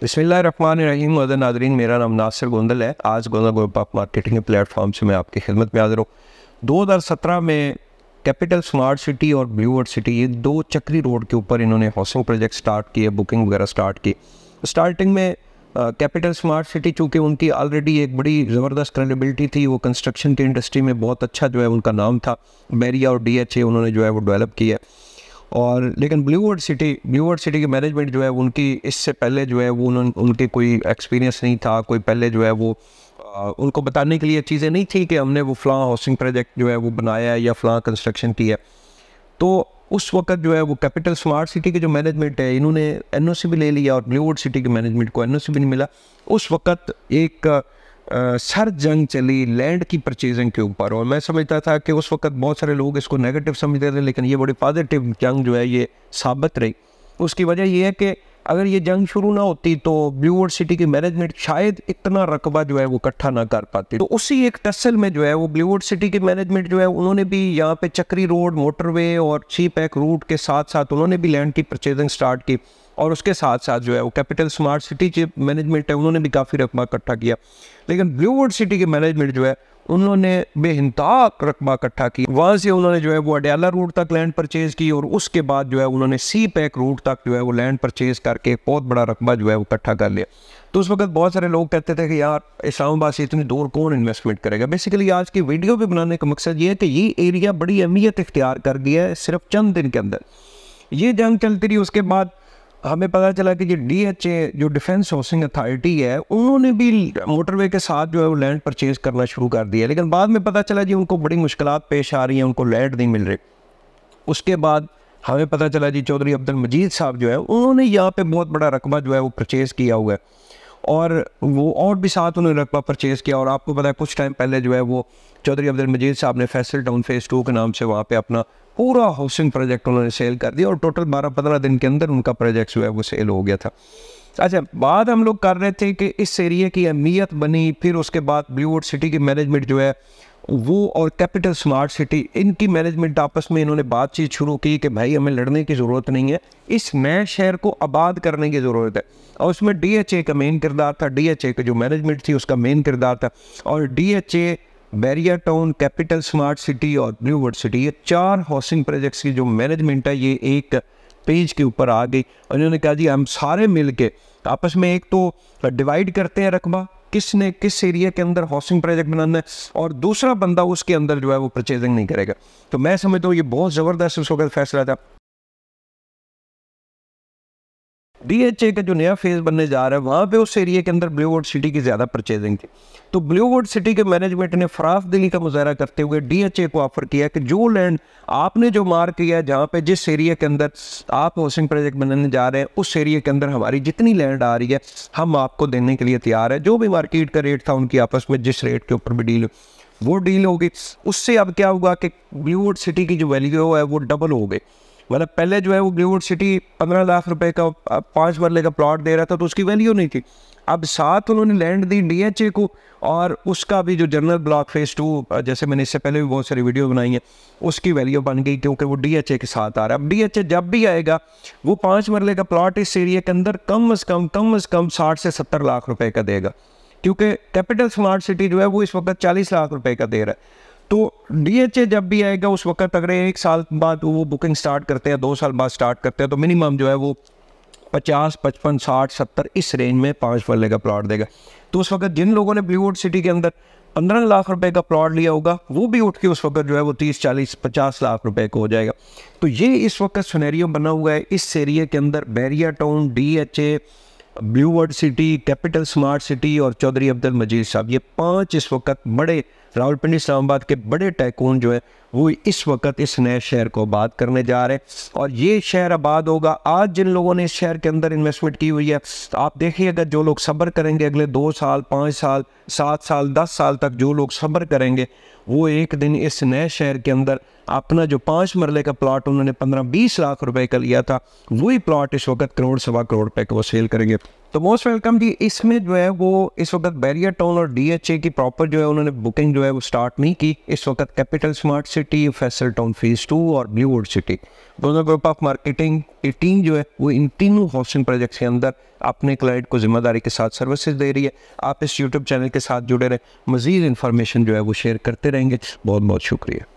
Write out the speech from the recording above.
बिस्मिल्लाम Madan Nadreen मेरा नाम नासिर गोंदल है आज Gondal group of marketing platform से मैं आपकी खिदमत में हाजिर हूँ 2017 में कैपिटल स्मार्ट सिटी और ब्लूवर्ड सिटी ये दो चक्री रोड के ऊपर इन्होंने हाउसिंग प्रोजेक्ट स्टार्ट किए बुकिंग वगैरह स्टार्ट की स्टार्टिंग में कैपिटल स्मार्ट सिटी चूँकि उनकी ऑलरेडी एक बड़ी ज़बरदस्त क्रेडिबिलिटी थी वो कंस्ट्रक्शन की इंडस्ट्री में बहुत अच्छा जो है उनका नाम था बैरिया और डी उन्होंने जो है वो डेवलप किया और लेकिन ब्लूवर्ड सिटी ब्लूवर्ड सिटी की मैनेजमेंट जो है उनकी इससे पहले जो है वो उन, उनके कोई एक्सपीरियंस नहीं था कोई पहले जो है वो आ, उनको बताने के लिए चीज़ें नहीं थी कि हमने वो फ्ला हाउसिंग प्रोजेक्ट जो है वो बनाया है या फ्ला कंस्ट्रक्शन की है तो उस वक्त जो है वो कैपिटल स्मार्ट सिटी के जो मैनेजमेंट है इन्होंने एन भी ले लिया और ब्लूवर्ड सिटी के मैनेजमेंट को एन भी नहीं मिला उस वक्त एक सर जंग चली लैंड की परचेजिंग के ऊपर और मैं समझता था कि उस वक्त बहुत सारे लोग इसको नेगेटिव समझते थे लेकिन ये बड़ी पॉजिटिव जंग जो है ये साबित रही उसकी वजह ये है कि अगर ये जंग शुरू ना होती तो ब्लूवर्ड सिटी की मैनेजमेंट शायद इतना रकबा जो है वो इकट्ठा ना कर पाती तो उसी एक टसल में जो है वो ब्लूवर्ड सिटी की मैनेजमेंट जो है उन्होंने भी यहाँ पे चक्री रोड मोटरवे और छी पैक रूट के साथ साथ उन्होंने भी लैंड की परचेजिंग स्टार्ट की और उसके साथ साथ जो है वो कैपिटल स्मार्ट सिटी जो मैनेजमेंट है उन्होंने भी काफ़ी रकमा इकट्ठा किया लेकिन ब्लूवुड सिटी के मैनेजमेंट जो है उन्होंने बेहिंताक रकमा इकट्ठा की वहाँ से उन्होंने जो है वो अडयाला रूट तक लैंड परचेज़ की और उसके बाद जो है उन्होंने सी पैक रूट तक जो है वो लैंड परचेज़ करके बहुत बड़ा रकबा जो है वो इकट्ठा कर लिया तो उस वक्त बहुत सारे लोग कहते थे कि यार इस्लामाबाद से इतनी दूर कौन इन्वेस्टमेंट करेगा बेसिकली आज की वीडियो भी बनाने का मकसद ये है कि ये एरिया बड़ी अहमियत इख्तियार कर गया है सिर्फ चंद दिन के अंदर ये जंग चलती रही उसके बाद हमें पता चला कि ये ए जो डिफेंस हाउसिंग अथॉरिटी है उन्होंने भी मोटरवे के साथ जो है वो लैंड परचेज करना शुरू कर दिया लेकिन बाद में पता चला जी उनको बड़ी मुश्किल पेश आ रही हैं उनको लैंड नहीं मिल रही उसके बाद हमें पता चला जी चौधरी अब्दुल मजीद साहब जो है उन्होंने यहाँ पे बहुत बड़ा रकबा जो है वो परचेज़ किया हुआ है और वो और भी साथ उन्होंने रकबा परचेज़ किया और आपको पता है कुछ टाइम पहले जो है वो चौधरी अब्दुल मजीद साहब ने फैसल टाउन फेज़ टू के नाम से वहाँ पे अपना पूरा हाउसिंग प्रोजेक्ट उन्होंने सेल कर दिया और टोटल बारह पंद्रह दिन के अंदर उनका प्रोजेक्ट जो है वो सेल हो गया था अच्छा बाद हम लोग कर रहे थे कि इस एरिए की अहमियत बनी फिर उसके बाद ब्लूवुड सिटी की मैनेजमेंट जो है वो और कैपिटल स्मार्ट सिटी इनकी मैनेजमेंट आपस में इन्होंने बातचीत शुरू की कि भाई हमें लड़ने की ज़रूरत नहीं है इस नए शहर को आबाद करने की ज़रूरत है और उसमें डीएचए का मेन किरदार था डीएचए का जो मैनेजमेंट थी उसका मेन किरदार था और DHA Bahria town capital smart city और न्यू वर्ल्ड सिटी ये चार हाउसिंग प्रोजेक्ट्स की जो मैनेजमेंट है ये एक पेज के ऊपर आ गई इन्होंने कहा जी हम सारे मिल के आपस में एक तो डिवाइड करते हैं रकबा किसने किस एरिया के अंदर हाउसिंग प्रोजेक्ट बनाना है और दूसरा बंदा उसके अंदर जो है वो परचेजिंग नहीं करेगा तो मैं समझता हूँ ये बहुत ज़बरदस्त उस वक्त फैसला था डीएचए का जो नया फेज बनने जा रहा है वहाँ पे उस एरिया के अंदर ब्लू वोड सिटी की ज़्यादा परचेजिंग थी तो ब्लूवुड सिटी के मैनेजमेंट ने फराफ दिली का मुजाहरा करते हुए डीएचए को ऑफर किया कि जो लैंड आपने जो मार किया जहाँ पे जिस एरिया के अंदर आप हाउसिंग प्रोजेक्ट बनाने जा रहे हैं उस एरिया के अंदर हमारी जितनी लैंड आ रही है हम आपको देने के लिए तैयार है जो भी मार्केट का रेट था उनकी आपस में जिस रेट के ऊपर भी डील वो डील होगी उससे अब क्या होगा कि ब्लूवुड सिटी की जो वैल्यू है वो डबल हो गई मतलब पहले जो है वो ग्रीवुड सिटी पंद्रह लाख रुपए का पाँच मरले का प्लॉट दे रहा था तो उसकी वैल्यू नहीं थी अब साथ उन्होंने लैंड दी डीएचए को और उसका भी जो जनरल ब्लॉक फेज़ टू जैसे मैंने इससे पहले भी बहुत सारी वीडियो बनाई है उसकी वैल्यू बन गई क्योंकि वो डीएचए के साथ आ रहा है अब डीएचए जब भी आएगा वो पाँच मरले का प्लॉट इस एरिया के अंदर कम अज़ कम कम अज़ कम साठ से सत्तर लाख रुपये का देगा क्योंकि कैपिटल स्मार्ट सिटी जो है वो इस वक्त चालीस लाख रुपये का दे रहा है डीएचए जब भी आएगा उस वक्त अगर एक साल बाद वो बुकिंग स्टार्ट करते हैं दो साल बाद स्टार्ट करते हैं तो मिनिमम जो है वो पचास पचपन साठ सत्तर इस रेंज में पाँच पल्ले का प्लाट देगा तो उस वक्त जिन लोगों ने ब्लूवुड सिटी के अंदर पंद्रह लाख रुपए का प्लॉट लिया होगा वो भी उठ के उस वक्त जो है वो तीस चालीस पचास लाख रुपए को हो जाएगा तो ये इस वक्त सुनहरियो बना हुआ है इस एरिया के अंदर Bahria town D H A blue world city capital smart city और चौधरी अब्दुल मजीद साहब ये पांच इस वक्त बड़े रावलपिंडी इस्लामाबाद के बड़े टैकून जो है वो इस वक्त इस नए शहर को आबाद करने जा रहे हैं और ये शहर आबाद होगा आज जिन लोगों ने इस शहर के अंदर इन्वेस्टमेंट की हुई है तो आप देखिए अगर जो लोग सब्र करेंगे अगले दो साल पाँच साल सात साल दस साल तक जो लोग सब्र करेंगे वो एक दिन इस नए शहर के अंदर अपना जो पाँच मरले का प्लाट उन्होंने पंद्रह बीस लाख रुपए का लिया था वही प्लाट इस वक्त करोड़ सवा करोड़ रुपए का वो सेल करेंगे तो मोस्ट वेलकम जी इसमें जो है वो इस वक्त बैरियर टाउन और डीएचए की प्रॉपर जो है उन्होंने बुकिंग जो है वो स्टार्ट नहीं की इस वक्त capital smart city Faisal town phase two और ब्लूवुड सिटी दोनों ग्रुप ऑफ मार्केटिंग की टीम जो है वो इन तीनों हाउसिंग प्रोजेक्ट्स के अंदर अपने क्लाइंट को जिम्मेदारी के साथ सर्विसेज दे रही है आप इस यूट्यूब चैनल के साथ जुड़े रहें मज़ीद इन्फॉर्मेशन जो है वो शेयर करते रहेंगे बहुत बहुत शुक्रिया